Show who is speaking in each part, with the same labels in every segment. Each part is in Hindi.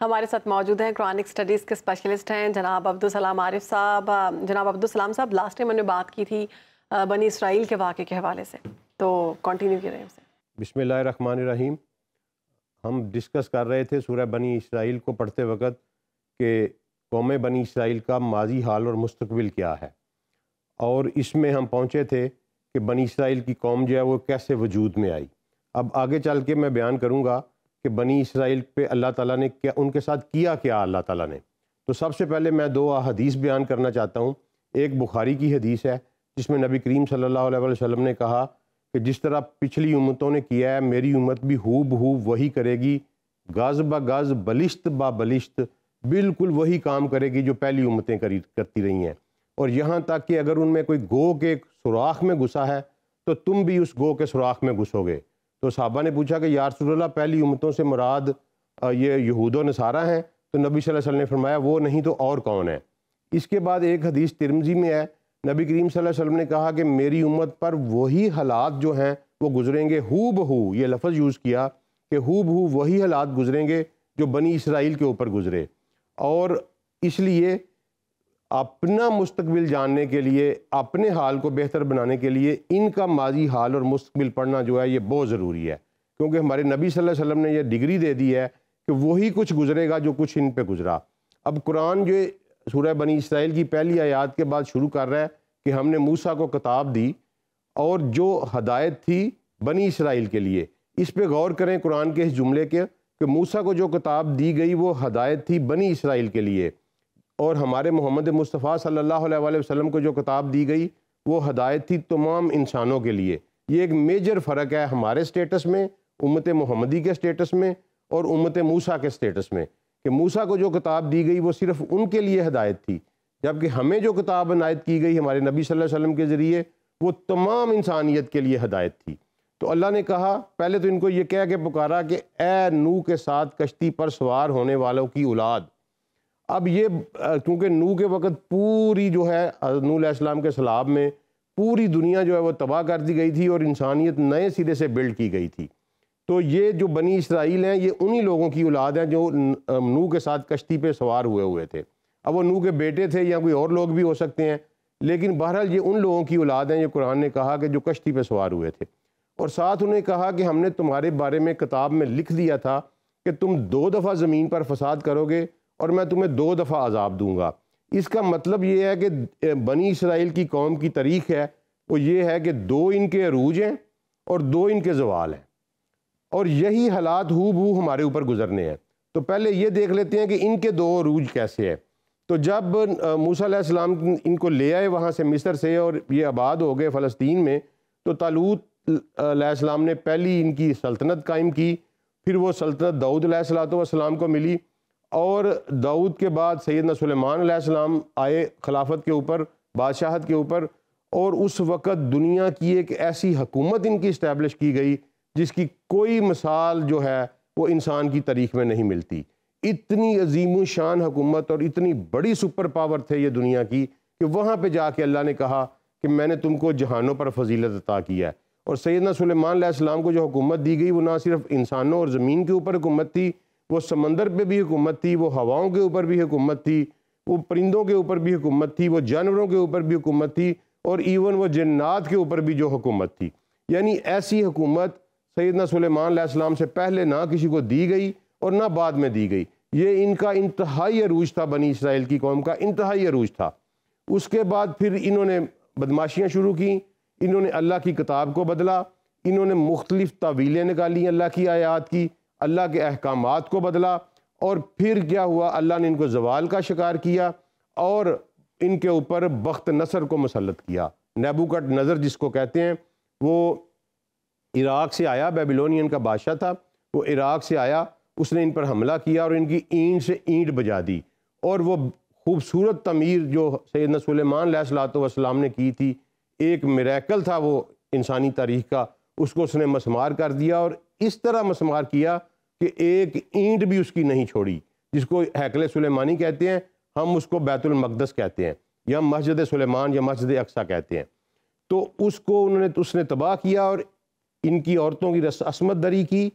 Speaker 1: हमारे साथ मौजूद हैं क्रॉनिक स्टडीज़ के स्पेशलिस्ट हैं जनाब अब्दुलसलाम आरिफ साहब जनाब अब्दुलसलाम साहब लास्ट टाइम हमने बात की थी बनी इसराइल के वाक़े के हवाले से तो कंटिन्यू करें उसे बिसमिल्ल रहीम हम डिस्कस कर रहे थे सूर्य बनी इसराइल को पढ़ते वक्त कि कौम बनी इसराइल का माजी हाल और मुस्तबिल क्या है और इसमें हम पहुँचे थे कि बनी इसराइल की कौम जो है वो कैसे वजूद में आई अब आगे चल के मैं बयान करूँगा कि बनी इसराइल पे अल्लाह ताला ने क्या उनके साथ किया क्या अल्लाह ताला ने तो सबसे पहले मैं दो हदीस बयान करना चाहता हूँ एक बुखारी की हदीस है जिसमें नबी करीम सल्लल्लाहु अलैहि वसल्लम ने कहा कि जिस तरह पिछली उम्मतों ने किया है मेरी उम्मत भी हूब हूब वही करेगी गज़ ब गज़ बलिश्त ब बलिश्त बिल्कुल वही काम करेगी जो पहली उम्मतें करी करती रही हैं और यहाँ तक कि अगर उनमें कोई गो के सुराख में घुसा है तो तुम भी उस गो के सुराख में घुसोगे तो साहबा ने पूछा कि यारसल्ला पहली उम्मतों से मुराद ये यहूद नसारा हैं तो नबी वसल्लम ने फरमाया वो नहीं तो और कौन है इसके बाद एक हदीस तिरमजी में है नबी करीम वसल्लम ने कहा कि मेरी उम्मत पर वही हालात जो हैं वो गुजरेंगे हु बहू ये लफ्ज़ यूज़ किया कि हु बहू वही हालात गुजरेंगे जो बनी इसराइल के ऊपर गुजरे और इसलिए अपना मुस्तबिल जानने के लिए अपने हाल को बेहतर बनाने के लिए इनका माजी हाल और मुस्तबिल पढ़ना जो है ये बहुत ज़रूरी है क्योंकि हमारे नबी सल्लल्लाहु अलैहि वसल्लम ने यह डिग्री दे दी है कि वही कुछ गुजरेगा जो कुछ इन पे गुजरा अब कुरान जो सूरह बनी इसराइल की पहली आयात के बाद शुरू कर रहा है कि हमने मूसा को किताब दी और जो हदायत थी बनी इसराइल के लिए इस पर गौर करें कुरान के इस जुमले के कि मूसा को जो किताब दी गई वो हदायत थी बनी इसराइल के लिए और हमारे मोहम्मद मुस्तफ़ा सल्लल्लाहु अलैहि वसल्लम को जो किताब दी गई वो हदायत थी तमाम इंसानों के लिए ये एक मेजर फ़र्क है हमारे स्टेटस में उम्मत मोहम्मदी के स्टेटस में और उम्मत मूसा के स्टेटस में कि मूसा को जो किताब दी गई वो सिर्फ़ उनके लिए हदायत थी जबकि हमें जो किताब अनायत की गई हमारे नबी सल्लल्लाहु अलैहि वसल्लम के ज़रिए वो तमाम इंसानियत के लिए हदायत थी तो अल्लाह ने कहा पहले तो इनको ये कह के पुकारा कि ए नू के साथ कश्ती पर सवार होने वालों की औलाद अब ये क्योंकि नू के वक़्त पूरी जो है नूसम के सलाब में पूरी दुनिया जो है वो तबाह कर दी गई थी और इंसानियत नए सिरे से बिल्ड की गई थी तो ये जो बनी इसराइल हैं ये उन्हीं लोगों की औलाद हैं जो नू के साथ कश्ती पे सवार हुए हुए थे अब वो नू के बेटे थे या कोई और लोग भी हो सकते हैं लेकिन बहरहाल ये उन लोगों की औलाद हैं ये कुरान ने कहा कि जो कश्ती पे सवार हुए थे और साथ उन्हें कहा कि हमने तुम्हारे बारे में किताब में लिख दिया था कि तुम दो दफ़ा ज़मीन पर फसाद करोगे और मैं तुम्हें दो दफ़ा आज़ाब दूंगा इसका मतलब ये है कि बनी इसराइल की कौम की तारीख है वो ये है कि दो इनके अरूज हैं और दो इनके जवाल हैं और यही हालात हु बू हमारे ऊपर गुजरने हैं तो पहले ये देख लेते हैं कि इनके दो अरूज कैसे हैं तो जब मूसम इनको ले आए वहाँ से मिस्र से और ये आबाद हो गए फ़लस्तीन में तो तालूत अलैहिस्सलाम ने पहली इनकी सल्तनत कायम की फिर वो सल्तनत दाऊद अलैहिस्सलाम को मिली और दाऊद के बाद सैदना सलेमान आए खिलाफत के ऊपर बादशाहत के ऊपर और उस वक़्त दुनिया की एक ऐसी हकूमत इनकी इस्टेब्लिश की गई जिसकी कोई मिसाल जो है वो इंसान की तारीख में नहीं मिलती इतनी अजीम शान हकूमत और इतनी बड़ी सुपर पावर थे ये दुनिया की कि वहाँ पर जाके अल्लाह ने कहा कि मैंने तुमको जहानों पर फजीलत अता किया है और सैदना सलेमान को जो हुकूमत दी गई वो ना सिर्फ इंसानों और ज़मीन के ऊपर हुकूमत थी वो समंदर पे भी हुकूमत थी वो हवाओं के ऊपर भी हुकूमत थी वो परिंदों के ऊपर भी हुकूमत थी वो जानवरों के ऊपर भी हुकूमत थी और इवन वो जन्नात के ऊपर भी जो हुकूमत थी यानी ऐसी हुकूमत सैदना सलेमान से पहले ना किसी को दी गई और ना बाद में दी गई ये इनका इंतहाई अरूज था बनी इसराइल की कौम का इंतहाई अरूज था उसके बाद फिर इन्होंने बदमाशियाँ शुरू की इन्होंने अल्लाह की किताब को बदला इन्होंने मुख्तलिफ तावीलें निकाली अल्लाह की आयात की अल्लाह के अहकाम को बदला और फिर क्या हुआ अल्लाह ने इनको जवाल का शिकार किया और इनके ऊपर बख्त नसर को मुसलत किया नेबू नज़र जिसको कहते हैं वो इराक़ से आया बेबिलोनियन का बादशाह था वो इराक़ से आया उसने इन पर हमला किया और इनकी ईंट से ईंट बजा दी और वो खूबसूरत तमीर जो सैद नसलमान सलाम ने की थी एक मेरेकल था वो इंसानी तारीख का उसको उसने मसमार कर दिया और इस तरह मसमार किया कि एक ईंट भी उसकी नहीं छोड़ी जिसको हैकल सुलेमानी कहते हैं हम उसको बैतुलमकदस कहते हैं या मस्जिद सुलेमान या मस्जिद अक्सा कहते हैं तो उसको उन्होंने तो उसने तबाह किया और इनकी औरतों की रस असमत दरी की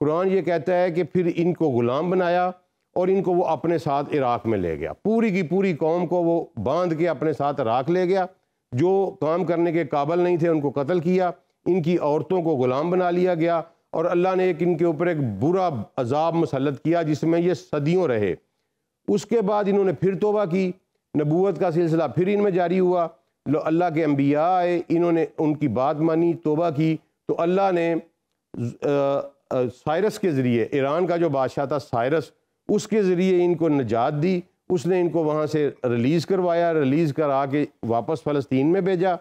Speaker 1: कुरान ये कहता है कि फिर इनको ग़ुलाम बनाया और इनको वो अपने साथ इराक़ में ले गया पूरी की पूरी कौम को वो बांध के अपने साथ इराक़ ले गया जो काम करने के काबल नहीं थे उनको कत्ल किया इनकी औरतों को ग़ुलाम बना लिया गया और अल्लाह ने एक इनके ऊपर एक बुरा अजाब मसलत किया जिसमें ये सदियों रहे उसके बाद इन्होंने फिर तोबा की नबूत का सिलसिला फिर इनमें जारी हुआ लो अल्लाह के अम्बिया आए इन्होंने उनकी बात मानी तोबा की तो अल्लाह ने साइरस के ज़रिए ईरान का जो बादशाह था साइरस उसके ज़रिए इनको निजात दी उसने इनको वहाँ से रिलीज़ करवाया रिलीज़ करा के वापस फ़लस्तीन में भेजा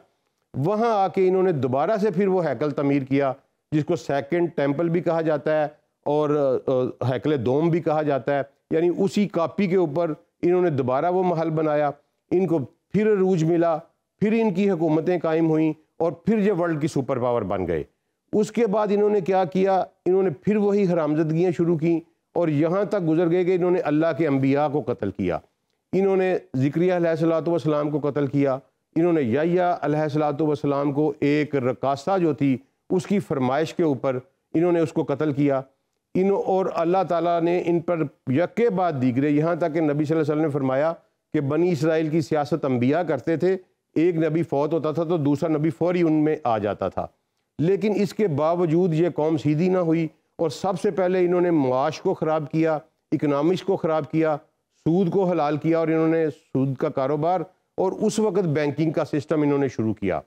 Speaker 1: वहाँ आके इन्होंने दोबारा से फिर वो हैकल तमीर किया जिसको सेकंड टेम्पल भी कहा जाता है और हैकल दोम भी कहा जाता है यानी उसी कापी के ऊपर इन्होंने दोबारा वो महल बनाया इनको फिर रूज मिला फिर इनकी हुकूमतें कायम हुई और फिर ये वर्ल्ड की सुपर पावर बन गए उसके बाद इन्होंने क्या किया इन्होंने फिर वही हरामजदगियाँ शुरू की और यहाँ तक गुजर गए कि इन्होंने अल्लाह के अम्बिया को कत्ल किया इन्होंने जिक्रियालाम को कत्ल किया इन्होंने या वसलाम को एक रकासा जो थी उसकी फरमाइश के ऊपर इन्होंने उसको कत्ल किया इन और अल्लाह ताला ने इन पर यके बाद दीगरे यहाँ तक कि नबी सल्लल्लाहु अलैहि वसल्लम ने फरमाया कि बनी इसराइल की सियासत अम्बिया करते थे एक नबी फौत होता था तो दूसरा नबी फौरी उनमें आ जाता था लेकिन इसके बावजूद ये कौम सीधी ना हुई और सबसे पहले इन्होंने मुआश को ख़राब किया इकनॉमिक्स को ख़राब किया सूद को हलाल किया और इन्होंने सूद का कारोबार और उस वक़्त बैंकिंग का सिस्टम इन्होंने शुरू किया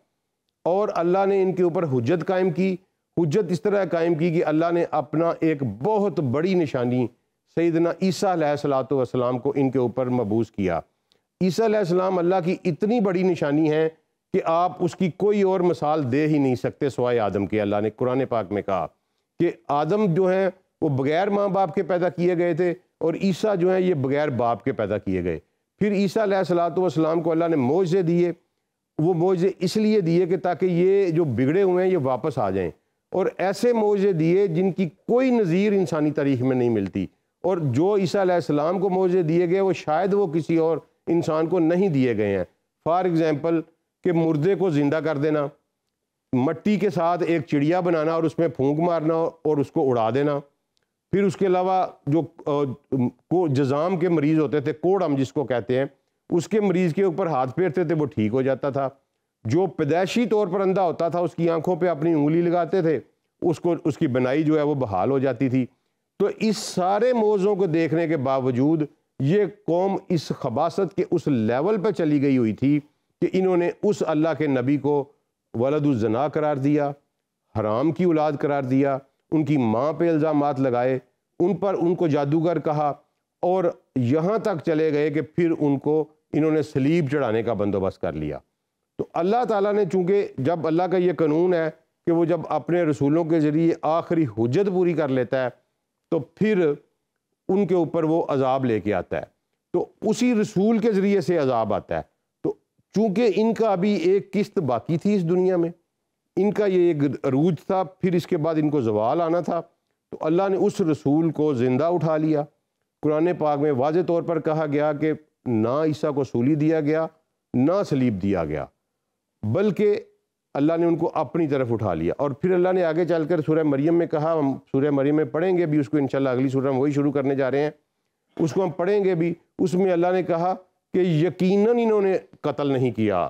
Speaker 1: और अल्लाह ने इनके ऊपर हजत कायम की हजत इस तरह कायम की कि अल्लाह ने अपना एक बहुत बड़ी निशानी सईदना ईसा सलात को इनके ऊपर मबूस किया ईसा अल्लाह की इतनी बड़ी निशानी है कि आप उसकी कोई और मिसाल दे ही नहीं सकते सवाए आदम के अल्लाह ने कुरान पाक में कहा कि आदम जो हैं वो बग़ैर माँ बाप के पैदा किए गए थे और ईसा जो है ये बग़ैर बाप के पैदा किए गए फिर ईसा सलात वसलाम को अल्लाह ने मोजे दिए वो मोजे इसलिए दिए कि ताकि ये जो बिगड़े हुए हैं ये वापस आ जाएं और ऐसे मोजे दिए जिनकी कोई नज़ीर इंसानी तारीख में नहीं मिलती और जो ईसीम को मोजे दिए गए वो शायद वो किसी और इंसान को नहीं दिए गए हैं फॉर एग्ज़ाम्पल कि मुर्दे को ज़िंदा कर देना मट्टी के साथ एक चिड़िया बनाना और उसमें फूंक मारना और उसको उड़ा देना फिर उसके अलावा जो को जजाम के मरीज़ होते थे कोड़म जिसको कहते हैं उसके मरीज़ के ऊपर हाथ फेरते थे वो ठीक हो जाता था जो पैदाइशी तौर पर अंधा होता था उसकी आंखों पे अपनी उंगली लगाते थे उसको उसकी बनाई जो है वो बहाल हो जाती थी तो इस सारे मौज़ों को देखने के बावजूद ये कौम इस खबासत के उस लेवल पर चली गई हुई थी कि इन्होंने उस अल्लाह के नबी को वलदुलजना करार दिया हराम की औलाद करार दिया उनकी माँ पे इल्ज़ाम लगाए उन पर उनको जादूगर कहा और यहाँ तक चले गए कि फिर उनको इन्होंने सलीब चढ़ाने का बंदोबस्त कर लिया तो अल्लाह ताला ने चूँकि जब अल्लाह का ये कानून है कि वो जब अपने रसूलों के ज़रिए आखिरी हजत पूरी कर लेता है तो फिर उनके ऊपर वो अजाब लेके आता है तो उसी रसूल के ज़रिए से अजाब आता है तो चूँकि इनका अभी एक किस्त बाकी थी इस दुनिया में इनका ये एक अरूज था फिर इसके बाद इनको जवाल आना था तो अल्लाह ने उस रसूल को ज़िंदा उठा लिया कुरान पाक में वाज तौर पर कहा गया कि ना ईसा को सूली दिया गया ना सलीब दिया गया बल्कि अल्लाह ने उनको अपनी तरफ उठा लिया और फिर अल्लाह ने आगे चलकर सूर्य मरियम में कहा हम सूर्य मरियम में पढ़ेंगे भी उसको इंशाल्लाह अगली सूर्य हम वही शुरू करने जा रहे हैं उसको हम पढ़ेंगे भी उसमें अल्लाह ने कहा कि यकीनन इन्होंने कत्ल नहीं किया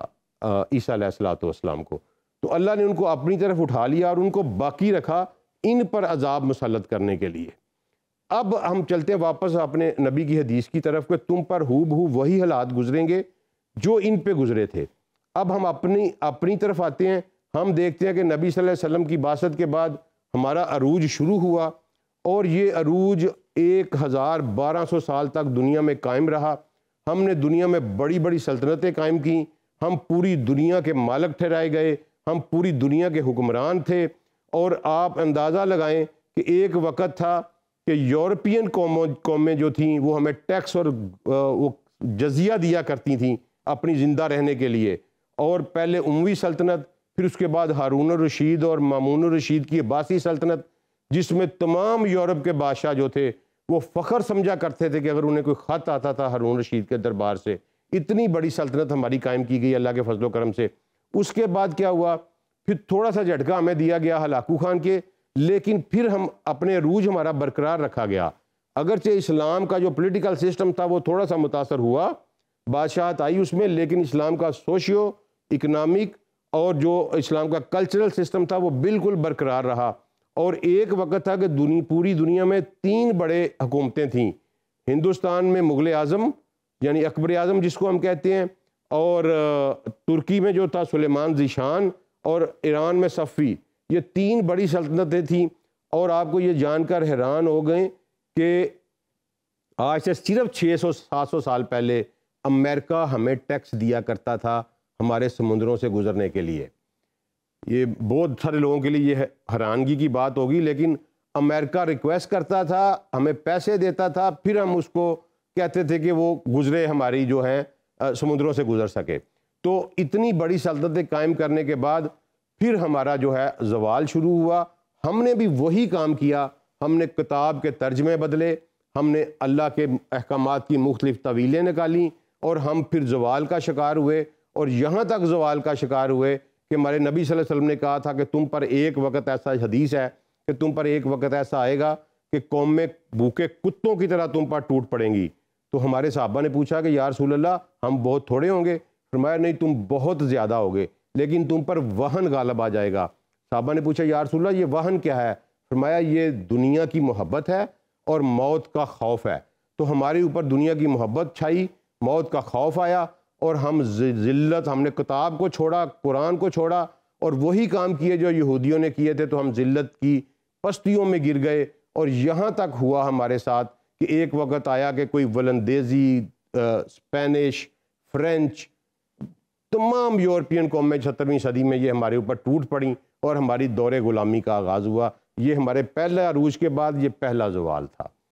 Speaker 1: ईसा सलाम को तो अल्लाह ने उनको अपनी तरफ उठा लिया और उनको बाकी रखा इन पर अजाब मुसलत करने के लिए अब हम चलते हैं वापस अपने नबी की हदीस की तरफ कि तुम पर हु बहू वही हालात गुजरेंगे जो इन पे गुजरे थे अब हम अपनी अपनी तरफ आते हैं हम देखते हैं कि नबी सल्लल्लाहु अलैहि वसल्लम की बासत के बाद हमारा अरूज शुरू हुआ और ये अरूज एक हज़ार बारह सौ साल तक दुनिया में कायम रहा हमने दुनिया में बड़ी बड़ी सल्तनतें कायम की हम पूरी दुनिया के मालक ठहराए गए हम पूरी दुनिया के हुक्मरान थे और आप अंदाज़ा लगाएं कि एक वक़्त था कि यूरोपियन कौमों कौमें जो थीं वो हमें टैक्स और वो जजिया दिया करती थी अपनी ज़िंदा रहने के लिए और पहले उमवी सल्तनत फिर उसके बाद हारून रशीद और मामून रशीद की बासी सल्तनत जिसमें तमाम यूरोप के बादशाह जो थे वो फ़ख्र समझा करते थे कि अगर उन्हें कोई ख़त आता था हारून रशीद के दरबार से इतनी बड़ी सल्तनत हमारी कायम की गई अल्लाह के फजलोक्रम करम से उसके बाद क्या हुआ फिर थोड़ा सा झटका हमें दिया गया हलाकू खान के लेकिन फिर हम अपने रूज हमारा बरकरार रखा गया अगरचे इस्लाम का जो पोलिटिकल सिस्टम था वो थोड़ा सा मुतासर हुआ बादशाहत आई उसमें लेकिन इस्लाम का सोशियो इकनॉमिक और जो इस्लाम का कल्चरल सिस्टम था वो बिल्कुल बरकरार रहा और एक वक्त था कि दुनी, पूरी दुनिया में तीन बड़े हुकूमतें थीं हिंदुस्तान में मुग़ल आज़म यानी अकबर आज़म जिसको हम कहते हैं और तुर्की में जो था सुलेमान जीशान और ईरान में सफ़ी ये तीन बड़ी सल्तनतें थीं और आपको ये जानकर हैरान हो गए कि आज से सिर्फ 600-700 साल पहले अमेरिका हमें टैक्स दिया करता था हमारे समुद्रों से गुजरने के लिए ये बहुत सारे लोगों के लिए ये हैरानगी की बात होगी लेकिन अमेरिका रिक्वेस्ट करता था हमें पैसे देता था फिर हम उसको कहते थे कि वो गुजरे हमारी जो हैं समुद्रों से गुजर सके तो इतनी बड़ी सल्तनतें कायम करने के बाद फिर हमारा जो है जवाल शुरू हुआ हमने भी वही काम किया हमने किताब के तर्जमे बदले हमने अल्लाह के अहकाम की मुख्तलिफ तवीलें निकाली और हम फिर जवाल का शिकार हुए और यहाँ तक जवाल का शिकार हुए कि हमारे नबी वसल्लम ने कहा था कि तुम पर एक वक्त ऐसा हदीस है कि तुम पर एक वक्त ऐसा आएगा कि कौम में भूखे कुत्तों की तरह तुम पर टूट पड़ेंगी तो हमारे साहबा ने पूछा कि यार सूल्ला हम बहुत थोड़े होंगे फरमाया नहीं तुम बहुत ज़्यादा होगे लेकिन तुम पर वहन गालब आ जाएगा साहबा ने पूछा यार ये वहन क्या है फरमाया ये दुनिया की मोहब्बत है और मौत का खौफ है तो हमारे ऊपर दुनिया की मोहब्बत छाई मौत का खौफ आया और हम ज़िल्लत हमने किताब को छोड़ा कुरान को छोड़ा और वही काम किए जो यहूदियों ने किए थे तो हम ज़िल्लत की पस्तियों में गिर गए और यहाँ तक हुआ हमारे साथ कि एक वक्त आया कि कोई वलंदेजी स्पेनिश फ्रेंच तमाम यूरोपियन कौमें छत्तरवीं सदी में ये हमारे ऊपर टूट पड़ी और हमारी दौरे ग़ुलामी का आगाज़ हुआ ये हमारे पहला अरूज के बाद ये पहला जवाल था